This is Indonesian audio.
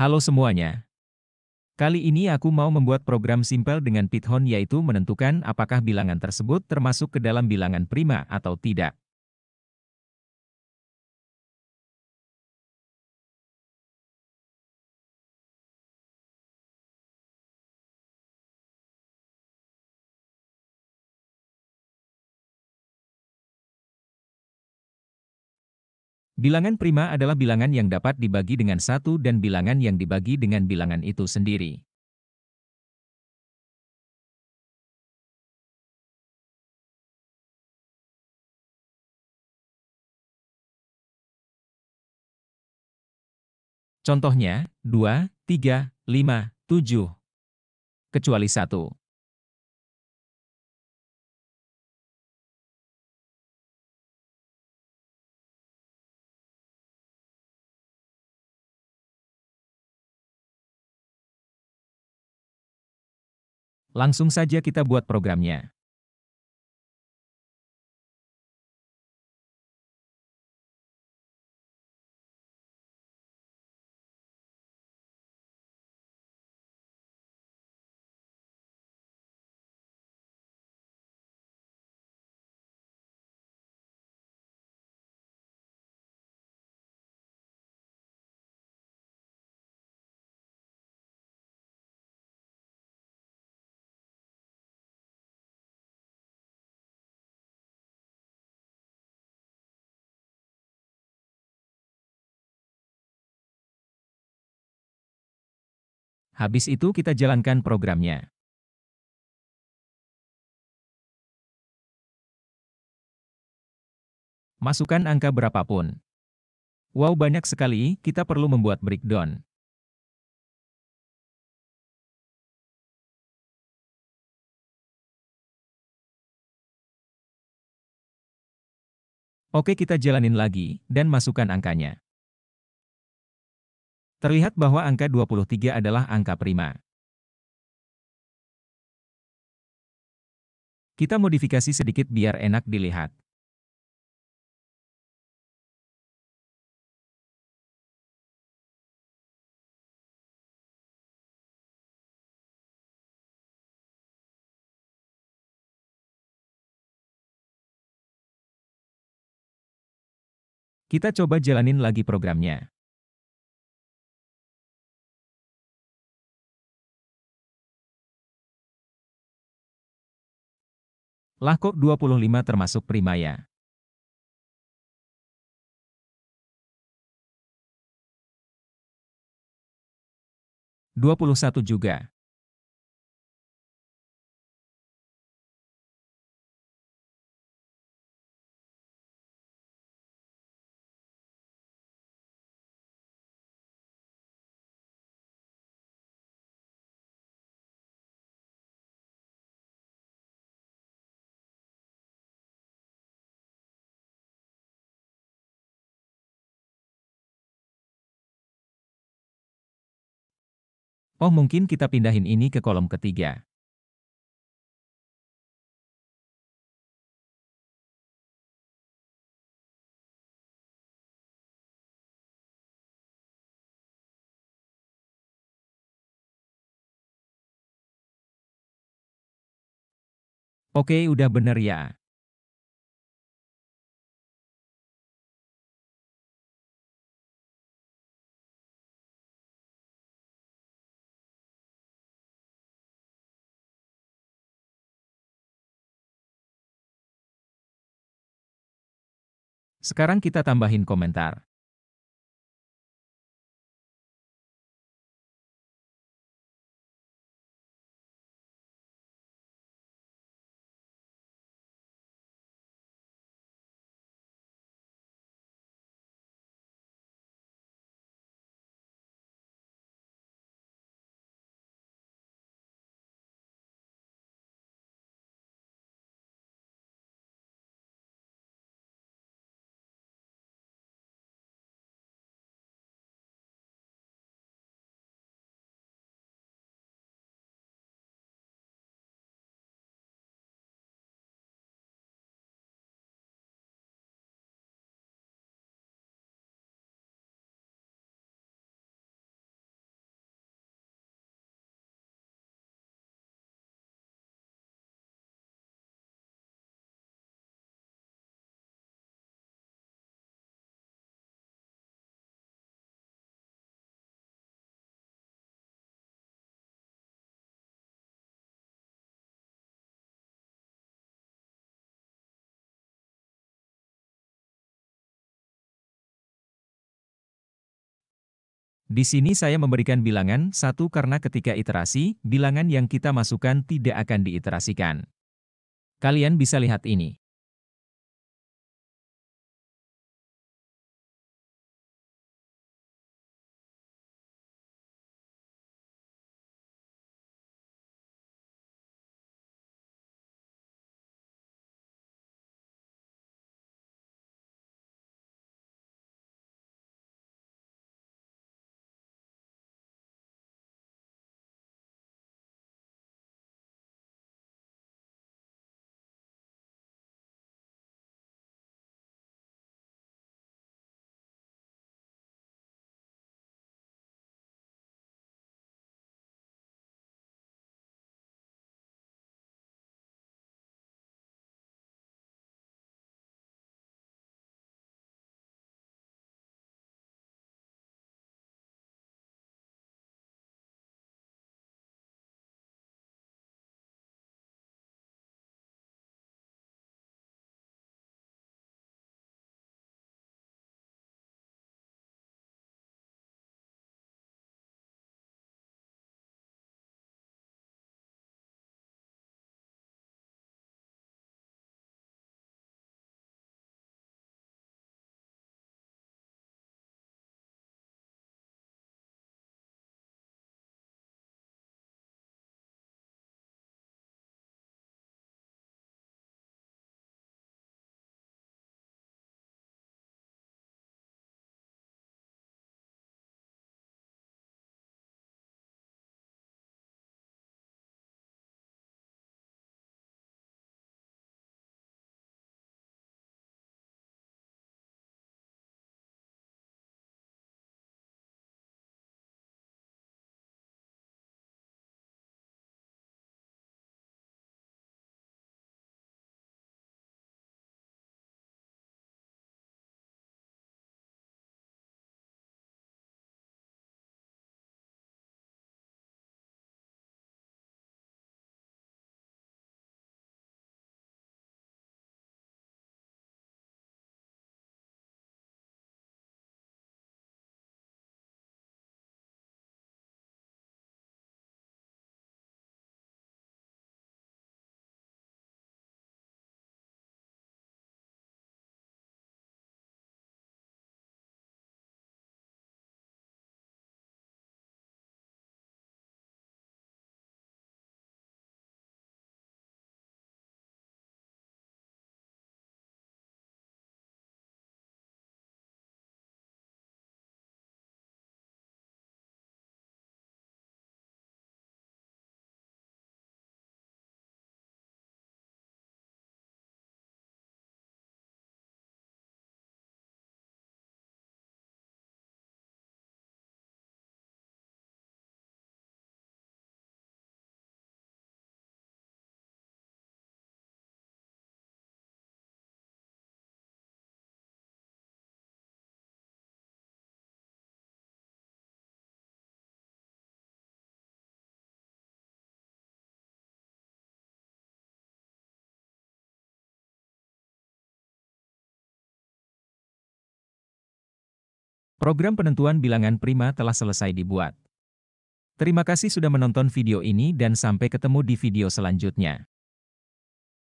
Halo semuanya. Kali ini aku mau membuat program simpel dengan Python yaitu menentukan apakah bilangan tersebut termasuk ke dalam bilangan prima atau tidak. Bilangan prima adalah bilangan yang dapat dibagi dengan satu dan bilangan yang dibagi dengan bilangan itu sendiri. Contohnya, 2, 3, 5, 7. Kecuali 1. Langsung saja kita buat programnya. Habis itu kita jalankan programnya. Masukkan angka berapapun. Wow banyak sekali, kita perlu membuat breakdown. Oke kita jalanin lagi, dan masukkan angkanya. Terlihat bahwa angka 23 adalah angka prima. Kita modifikasi sedikit biar enak dilihat. Kita coba jalanin lagi programnya. Lahkok 25 termasuk Primaya. Dua puluh satu juga. Oh mungkin kita pindahin ini ke kolom ketiga. Oke udah bener ya. Sekarang kita tambahin komentar. Di sini saya memberikan bilangan satu karena ketika iterasi, bilangan yang kita masukkan tidak akan diiterasikan. Kalian bisa lihat ini. Program penentuan bilangan prima telah selesai dibuat. Terima kasih sudah menonton video ini dan sampai ketemu di video selanjutnya.